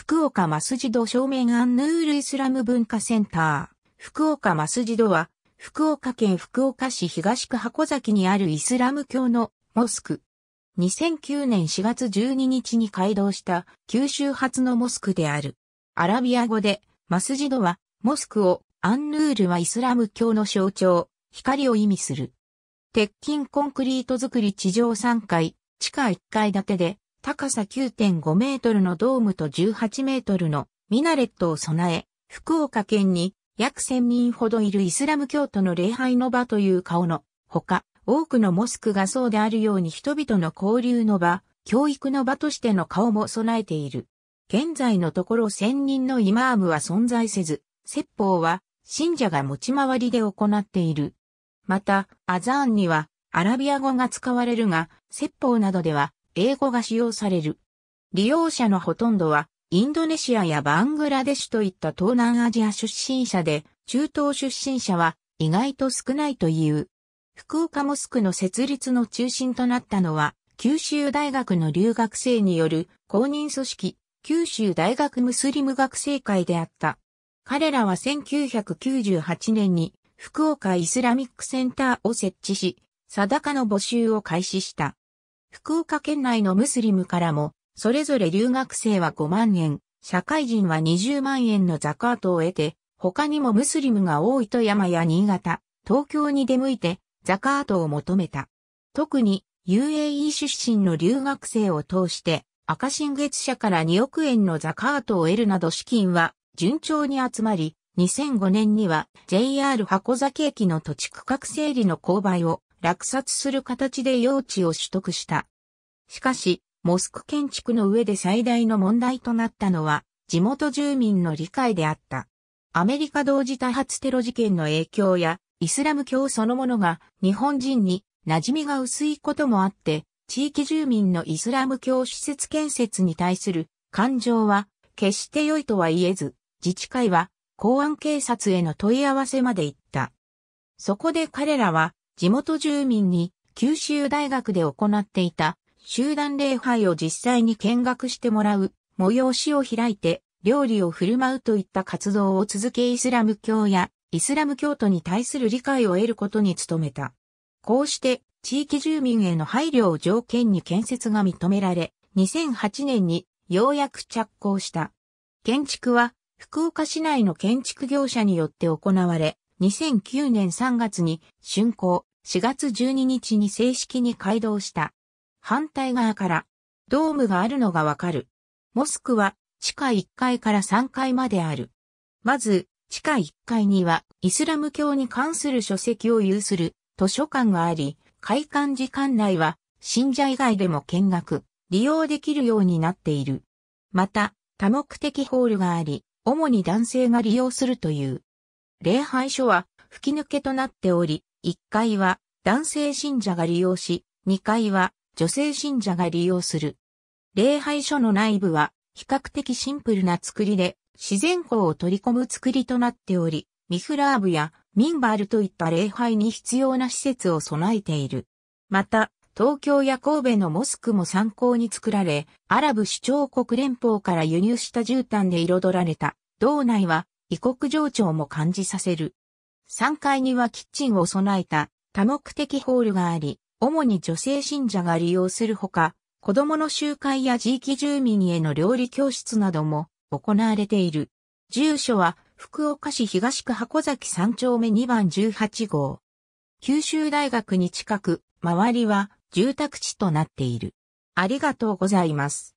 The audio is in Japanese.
福岡マスジド正面アンヌールイスラム文化センター。福岡マスジドは、福岡県福岡市東区箱崎にあるイスラム教のモスク。2009年4月12日に開道した九州発のモスクである。アラビア語でマスジドはモスクを、アンヌールはイスラム教の象徴、光を意味する。鉄筋コンクリート造り地上3階、地下1階建てで高さ9.5メートルのドームと18メートルのミナレットを備え、福岡県に約1000人ほどいるイスラム教徒の礼拝の場という顔のほか、多くのモスクがそうであるように人々の交流の場、教育の場としての顔も備えている。現在のところ1000人のイマームは存在せず、説法は信者が持ち回りで行っている。また、アザーンにはアラビア語が使われるが、説法などでは英語が使用される。利用者のほとんどは、インドネシアやバングラデシュといった東南アジア出身者で、中東出身者は意外と少ないという。福岡モスクの設立の中心となったのは、九州大学の留学生による公認組織、九州大学ムスリム学生会であった。彼らは1998年に福岡イスラミックセンターを設置し、定かの募集を開始した。福岡県内のムスリムからも、それぞれ留学生は5万円、社会人は20万円のザカートを得て、他にもムスリムが多い富山や新潟、東京に出向いて、ザカートを求めた。特に、UAE 出身の留学生を通して、赤新月社から2億円のザカートを得るなど資金は順調に集まり、2005年には JR 箱崎駅の土地区画整理の購買を落札する形で用地を取得した。しかし、モスク建築の上で最大の問題となったのは、地元住民の理解であった。アメリカ同時多発テロ事件の影響や、イスラム教そのものが日本人に馴染みが薄いこともあって、地域住民のイスラム教施設建設に対する感情は決して良いとは言えず、自治会は公安警察への問い合わせまで行った。そこで彼らは地元住民に九州大学で行っていた集団礼拝を実際に見学してもらう催しを開いて料理を振る舞うといった活動を続けイスラム教やイスラム教徒に対する理解を得ることに努めた。こうして地域住民への配慮を条件に建設が認められ、2008年にようやく着工した。建築は福岡市内の建築業者によって行われ、2009年3月に竣工、4月12日に正式に開動した。反対側からドームがあるのがわかる。モスクは地下1階から3階まである。まず、地下1階にはイスラム教に関する書籍を有する図書館があり、開館時間内は信者以外でも見学、利用できるようになっている。また、多目的ホールがあり、主に男性が利用するという。礼拝所は吹き抜けとなっており、1階は男性信者が利用し、2階は女性信者が利用する。礼拝所の内部は比較的シンプルな作りで自然光を取り込む作りとなっており、ミフラーブやミンバールといった礼拝に必要な施設を備えている。また、東京や神戸のモスクも参考に作られ、アラブ首長国連邦から輸入した絨毯で彩られた、道内は異国情緒も感じさせる。3階にはキッチンを備えた多目的ホールがあり、主に女性信者が利用するほか、子供の集会や地域住民への料理教室なども行われている。住所は福岡市東区箱崎3丁目2番18号。九州大学に近く、周りは住宅地となっている。ありがとうございます。